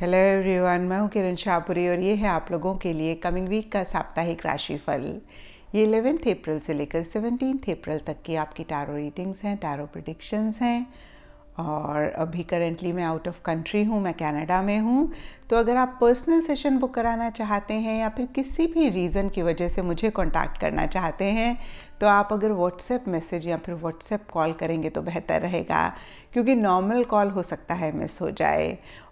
hello everyone मैं हूं किरण शाहपुरी और ये है आप लोगों के लिए कमिंग वीक का साप्ताहिक राशिफल ये इलेवेंथ अप्रैल से लेकर सेवनटीन अप्रैल तक की आपकी टारो रीडिंग्स हैं टारो प्रडिक्शंस हैं और अभी करेंटली मैं आउट ऑफ कंट्री हूँ मैं कनाडा में हूँ तो अगर आप पर्सनल सेशन बुक कराना चाहते हैं या फिर किसी भी रीज़न की वजह से मुझे कांटेक्ट करना चाहते हैं तो आप अगर व्हाट्सएप मैसेज या फिर व्हाट्सएप कॉल करेंगे तो बेहतर रहेगा क्योंकि नॉर्मल कॉल हो सकता है मिस हो जाए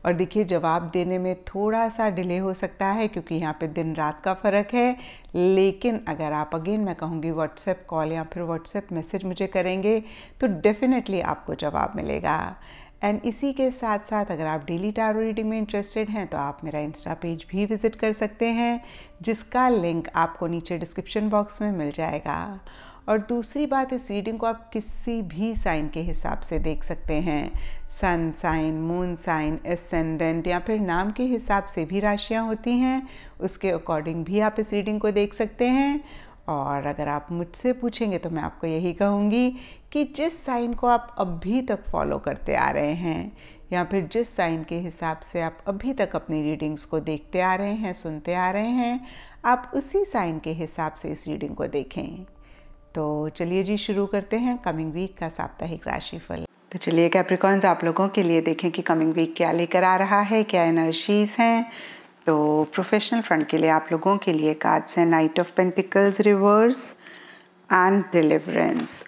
और देखिए जवाब देने में थोड़ा सा डिले हो सकता है क्योंकि यहाँ पे दिन रात का फ़र्क है लेकिन अगर आप अगेन मैं कहूँगी व्हाट्सएप कॉल या फिर व्हाट्सएप मैसेज मुझे करेंगे तो डेफ़िनेटली आपको जवाब मिलेगा एंड इसी के साथ साथ अगर आप डेली टारो रीडिंग में इंटरेस्टेड हैं तो आप मेरा इंस्टा पेज भी विज़िट कर सकते हैं जिसका लिंक आपको नीचे डिस्क्रिप्शन बॉक्स में मिल जाएगा और दूसरी बात इस रीडिंग को आप किसी भी साइन के हिसाब से देख सकते हैं sun sign moon sign ascendant या फिर नाम के हिसाब से भी राशियाँ होती हैं उसके अकॉर्डिंग भी आप इस रीडिंग को देख सकते हैं और अगर आप मुझसे पूछेंगे तो मैं आपको यही कहूँगी कि जिस साइन को आप अभी तक फॉलो करते आ रहे हैं या फिर जिस साइन के हिसाब से आप अभी तक अपनी रीडिंग्स को देखते आ रहे हैं सुनते आ रहे हैं आप उसी साइन के हिसाब से इस रीडिंग को देखें तो चलिए जी शुरू करते हैं कमिंग वीक का साप्ताहिक राशिफल तो चलिए कैप्रिकॉन्स आप लोगों के लिए देखें कि कमिंग वीक क्या लेकर आ रहा है क्या एनर्जीज हैं तो प्रोफेशनल फ्रंट के लिए आप लोगों के लिए कार्ड्स हैं knight of pentacles reverse and deliverance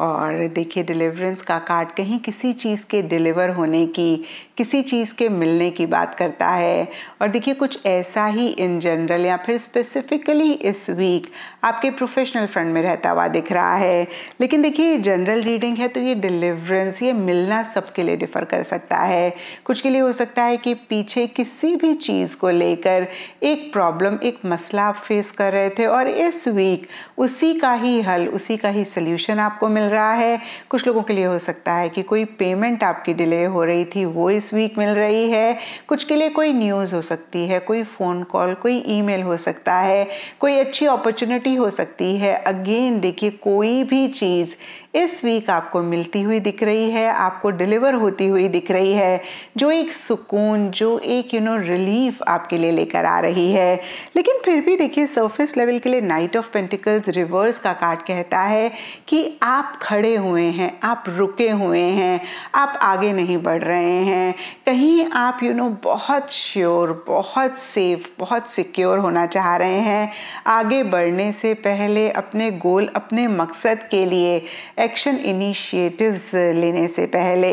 और देखिए डिलीवरेंस का कार्ड कहीं किसी चीज़ के डिलीवर होने की किसी चीज़ के मिलने की बात करता है और देखिए कुछ ऐसा ही इन जनरल या फिर स्पेसिफिकली इस वीक आपके प्रोफेशनल फ्रंट में रहता हुआ दिख रहा है लेकिन देखिए जनरल रीडिंग है तो ये डिलीवरेंस ये मिलना सबके लिए डिफ़र कर सकता है कुछ के लिए हो सकता है कि पीछे किसी भी चीज़ को लेकर एक प्रॉब्लम एक मसला आप फेस कर रहे थे और इस वीक उसी का ही हल उसी का ही सल्यूशन आपको मिल रहा है कुछ लोगों के लिए हो सकता है कि कोई पेमेंट आपकी डिले हो रही थी वो इस वीक मिल रही है कुछ के लिए कोई न्यूज़ हो सकती है कोई फ़ोन कॉल कोई ईमेल हो सकता है कोई अच्छी अपॉर्चुनिटी हो सकती है अगेन देखिए कोई भी चीज़ इस वीक आपको मिलती हुई दिख रही है आपको डिलीवर होती हुई दिख रही है जो एक सुकून जो एक यू नो रिलीफ आपके लिए लेकर आ रही है लेकिन फिर भी देखिए सरफेस लेवल के लिए नाइट ऑफ पेंटिकल्स रिवर्स का कार्ड कहता है कि आप खड़े हुए हैं आप रुके हुए हैं आप आगे नहीं बढ़ रहे हैं कहीं आप यू you नो know, बहुत श्योर बहुत सेफ बहुत सिक्योर होना चाह रहे हैं आगे बढ़ने से पहले अपने गोल अपने मकसद के लिए एक्शन इनिशिएटिव्स लेने से पहले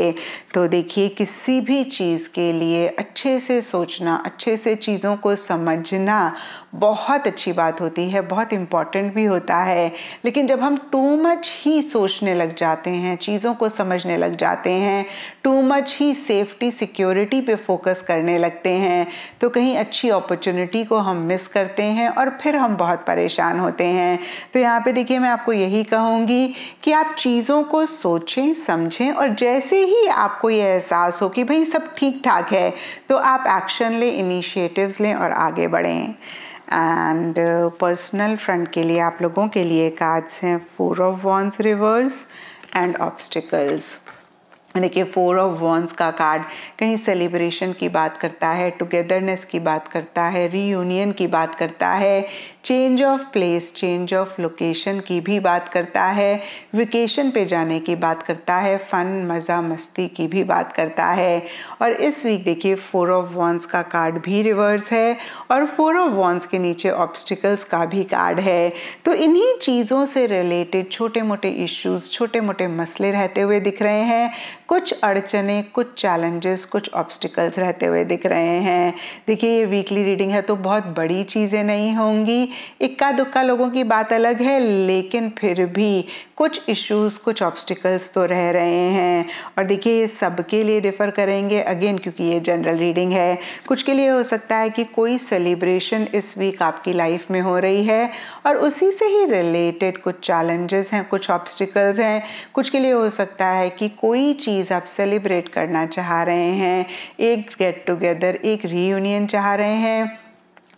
तो देखिए किसी भी चीज़ के लिए अच्छे से सोचना अच्छे से चीज़ों को समझना बहुत अच्छी बात होती है बहुत इम्पॉर्टेंट भी होता है लेकिन जब हम टू मच ही सोचने लग जाते हैं चीज़ों को समझने लग जाते हैं टू मच ही सेफ्टी सिक्योरिटी पे फोकस करने लगते हैं तो कहीं अच्छी अपॉर्चुनिटी को हम मिस करते हैं और फिर हम बहुत परेशान होते हैं तो यहाँ पे देखिए मैं आपको यही कहूँगी कि आप चीज़ों को सोचें समझें और जैसे ही आपको ये एहसास हो कि भाई सब ठीक ठाक है तो आप एक्शन लें इनिशिएटिव्स लें और आगे बढ़ें एंड पर्सनल फ्रंट के लिए आप लोगों के लिए कार्ड्स हैं four of wands reverse and obstacles देखिए फोर ऑफ वॉन्स का कार्ड कहीं सेलिब्रेशन की बात करता है टुगेदरनेस की बात करता है रीयूनियन की बात करता है change of place change of location की भी बात करता है वेकेशन पे जाने की बात करता है फ़न मज़ा मस्ती की भी बात करता है और इस वीक देखिए फोर ऑफ वॉन्स का कार्ड भी रिवर्स है और फोर ऑफ वॉन्स के नीचे ऑब्स्टिकल्स का भी कार्ड है तो इन्हीं चीज़ों से रिलेटेड छोटे मोटे इश्यूज़ छोटे मोटे मसले रहते हुए दिख रहे हैं कुछ अड़चने कुछ चैलेंजेस कुछ ऑब्स्टिकल्स रहते हुए दिख रहे हैं देखिए ये वीकली रीडिंग है तो बहुत बड़ी चीज़ें नहीं होंगी इक्का दुक्का लोगों की बात अलग है लेकिन फिर भी कुछ इश्यूज़ कुछ ऑब्स्टिकल्स तो रह रहे हैं और देखिए ये सबके लिए रेफ़र करेंगे अगेन क्योंकि ये जनरल रीडिंग है कुछ के लिए हो सकता है कि कोई सेलिब्रेशन इस वीक आपकी लाइफ में हो रही है और उसी से ही रिलेटेड कुछ चैलेंजेस हैं कुछ ऑब्स्टिकल्स हैं कुछ के लिए हो सकता है कि कोई चीज़ आप सेलिब्रेट करना चाह रहे हैं एक गेट टुगेदर एक रीयूनियन चाह रहे हैं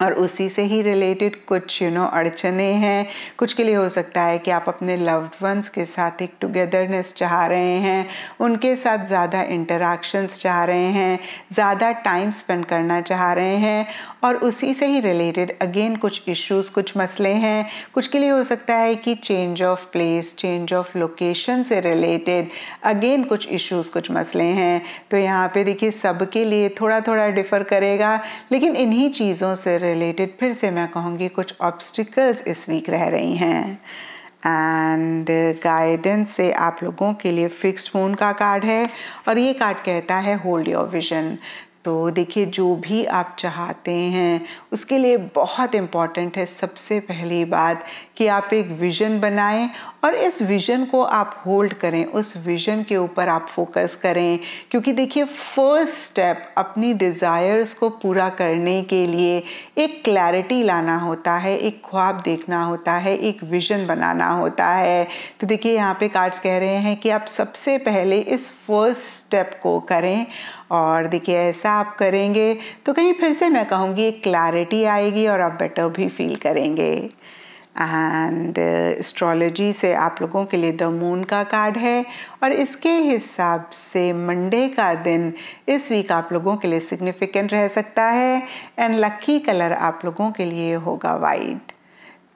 और उसी से ही रिलेटेड कुछ यू नो अड़चने हैं कुछ के लिए हो सकता है कि आप अपने लव्ड वंस के साथ एक टुगेदरनेस चाह रहे हैं उनके साथ ज़्यादा इंटरेक्शंस चाह रहे हैं ज़्यादा टाइम स्पेंड करना चाह रहे हैं और उसी से ही रिलेटेड अगेन कुछ इश्यूज कुछ मसले हैं कुछ के लिए हो सकता है कि change of place change of location से रिलेटेड अगेन कुछ इश्यूज कुछ मसले हैं तो यहाँ पे देखिए सबके लिए थोड़ा थोड़ा डिफ़र करेगा लेकिन इन्हीं चीज़ों से रिलेटेड फिर से मैं कहूँगी कुछ ऑब्स्टिकल्स इस वीक रह रही हैं एंड गाइडेंस uh, से आप लोगों के लिए फिक्स्ड मून का कार्ड है और ये कार्ड कहता है होल्ड योर विजन तो देखिए जो भी आप चाहते हैं उसके लिए बहुत इम्पॉर्टेंट है सबसे पहली बात कि आप एक विज़न बनाएं और इस विज़न को आप होल्ड करें उस विज़न के ऊपर आप फोकस करें क्योंकि देखिए फर्स्ट स्टेप अपनी डिज़ायर्स को पूरा करने के लिए एक क्लैरिटी लाना होता है एक ख्वाब देखना होता है एक विज़न बनाना होता है तो देखिए यहाँ पे कार्ड्स कह रहे हैं कि आप सबसे पहले इस फर्स्ट स्टेप को करें और देखिए ऐसा आप करेंगे तो कहीं फिर से मैं कहूँगी एक क्लैरिटी आएगी और आप बेटर भी फील करेंगे एंड एस्ट्रोलॉजी से आप लोगों के लिए द मून का कार्ड है और इसके हिसाब से मंडे का दिन इस वीक आप लोगों के लिए सिग्निफिकेंट रह सकता है एंड लकी कलर आप लोगों के लिए होगा वाइट